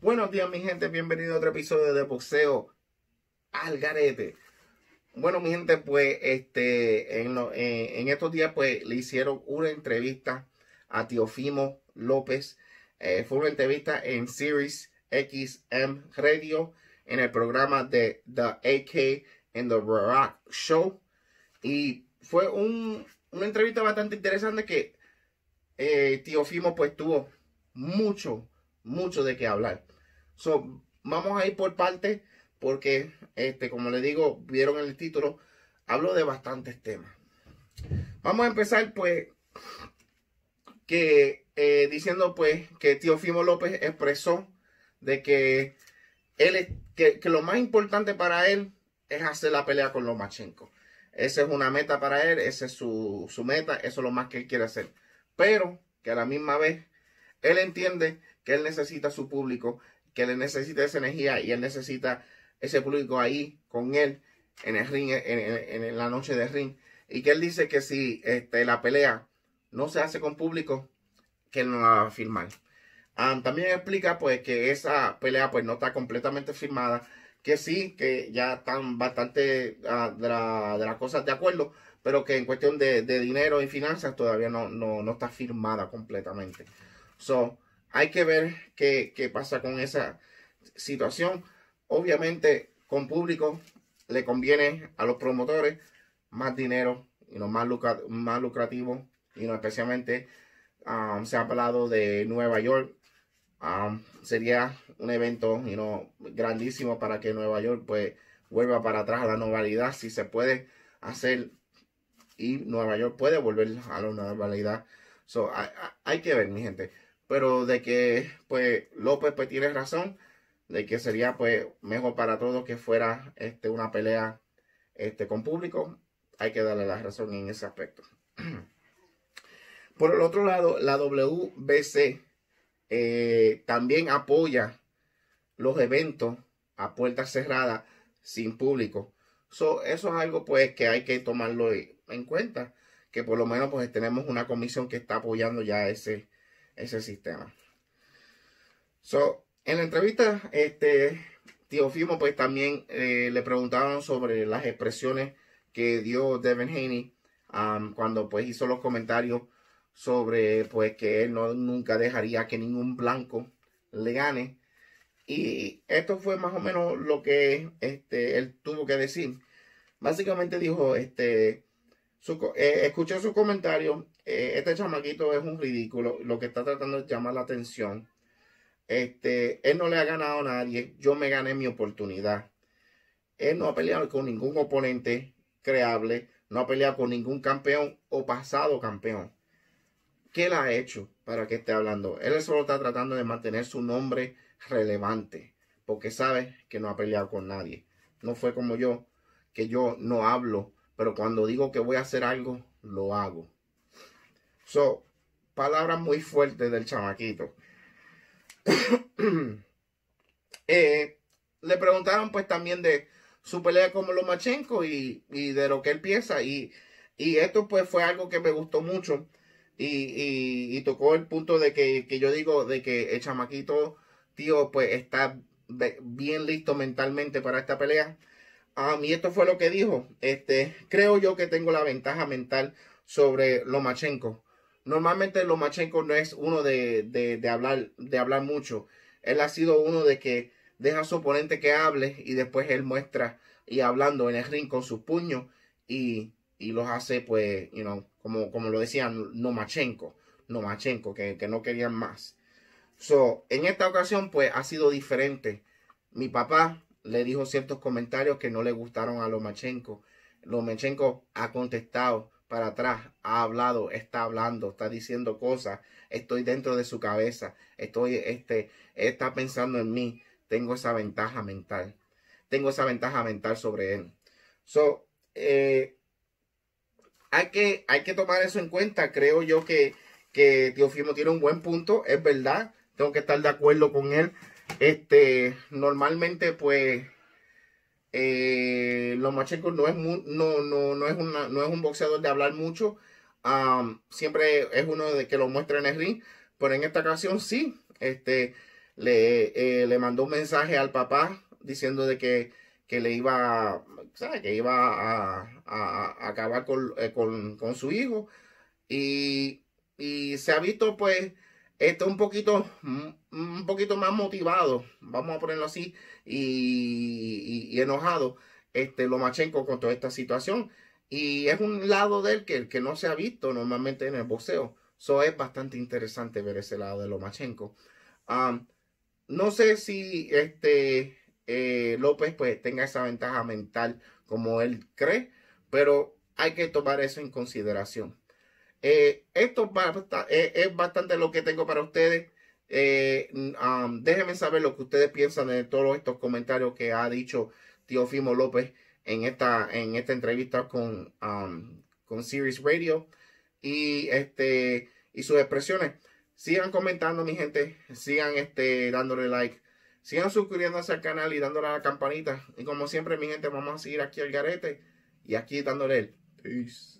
Buenos días, mi gente. Bienvenido a otro episodio de Boxeo al Garete. Bueno, mi gente, pues este en, eh, en estos días pues le hicieron una entrevista a Teofimo López. Eh, fue una entrevista en Series XM Radio en el programa de The AK and The Rock Show. Y fue un, una entrevista bastante interesante que eh, Teofimo pues tuvo mucho, mucho de qué hablar. So, vamos a ir por parte porque, este, como les digo, vieron el título, hablo de bastantes temas. Vamos a empezar pues que eh, diciendo pues que tío Fimo López expresó de que, él, que, lo más importante para él es hacer la pelea con Lomachenko. Esa es una meta para él, esa es su, meta, eso es lo más que él quiere hacer. Pero que a la misma vez él entiende que él necesita su público, que él necesita esa energía y él necesita ese público ahí con él en el ring, en, la noche de ring. Y que él dice que si este, la pelea no se hace con público, que no va a firmar. Ah, también explica pues que esa pelea pues no está completamente firmada, que sí, que ya están bastante ah, de, las cosas de acuerdo, pero que en cuestión de, dinero y finanzas todavía no, no, está firmada completamente. So, hay que ver qué, qué pasa con esa situación. Obviamente, con público le conviene a los promotores más dinero y lo más, lucrativo y no especialmente um, se ha hablado de Nueva York. Um, sería un evento grandísimo para que Nueva York pues, vuelva para atrás a la normalidad, si se puede hacer y Nueva York puede volver a la normalidad. So, hay, que ver, mi gente. Pero de que pues López pues, tiene razón, de que sería pues mejor para todos que fuera este, una pelea este, con público, hay que darle la razón en ese aspecto. Por el otro lado, la WBC eh, también apoya los eventos a puertas cerradas sin público. eso es algo pues que hay que tomarlo en cuenta, que por lo menos pues tenemos una comisión que está apoyando ya ese, ese sistema. en la entrevista, este, Fimo pues también eh, le preguntaron sobre las expresiones que dio Devin Haney cuando pues hizo los comentarios sobre pues que él no, nunca dejaría que ningún blanco le gane. Y esto fue más o menos lo que este, él tuvo que decir. Básicamente dijo, este, eh, escuché su comentario, eh, este chamaquito es un ridículo, lo que está tratando es llamar la atención. Este, él no le ha ganado a nadie, yo me gané mi oportunidad. Él no ha peleado con ningún oponente creable, no ha peleado con ningún campeón o pasado campeón. ¿Qué él ha hecho para que esté hablando? Él solo está tratando de mantener su nombre relevante, porque sabe que no ha peleado con nadie. No fue como yo, que yo no hablo, pero cuando digo que voy a hacer algo, lo hago. So, palabras muy fuertes del chamaquito. Eh, le preguntaron pues también de su pelea con Lomachenko y, y de lo que él piensa. Y, y esto pues fue algo que me gustó mucho y, y, tocó el punto de que, yo digo de que el chamaquito, tío, pues está bien listo mentalmente para esta pelea. A mí esto fue lo que dijo. Este, creo yo que tengo la ventaja mental sobre Lomachenko. Normalmente Lomachenko no es uno de, hablar, de hablar mucho. Él ha sido uno de que deja a su oponente que hable y después él muestra y hablando en el ring con sus puños y y los hace, pues, you know, como, como lo decían, Nomachenko, No que, que no querían más. So, en esta ocasión, pues, ha sido diferente. Mi papá le dijo ciertos comentarios que no le gustaron a Lomachenko. Lomachenko ha contestado para atrás, ha hablado, está hablando, está diciendo cosas, estoy dentro de su cabeza, estoy, este, está pensando en mí, tengo esa ventaja mental, tengo esa ventaja mental sobre él. So, eh, hay que, hay que tomar eso en cuenta. Creo yo que, que Fimo tiene un buen punto, es verdad. Tengo que estar de acuerdo con él. Este, normalmente, pues, eh, Los machecos no es, no, es no es un boxeador de hablar mucho. Um, siempre es uno de que lo muestra en el ring. Pero en esta ocasión sí. Este, le, eh, le mandó un mensaje al papá diciendo de que que le iba, que iba a, acabar eh, con, su hijo. Y, se ha visto pues está un poquito, mm, un poquito más motivado, vamos a ponerlo así, y, enojado, este Lomachenko con toda esta situación. Y es un lado de él que, que no se ha visto normalmente en el boxeo. Eso es bastante interesante ver ese lado de Lomachenko. Ah, no sé si este eh, López pues tenga esa ventaja mental como él cree, pero hay que tomar eso en consideración. Eh, esto eh, es bastante lo que tengo para ustedes. déjenme saber lo que ustedes piensan de todos estos comentarios que ha dicho tío Fimo López en esta, en esta entrevista con, con Sirius Radio y, este, y sus expresiones. Sigan comentando, mi gente. Sigan este, dándole like Sigan suscribiéndose al canal y dándole a la campanita. Y como siempre, mi gente, vamos a seguir aquí al garete y aquí dándole el peace.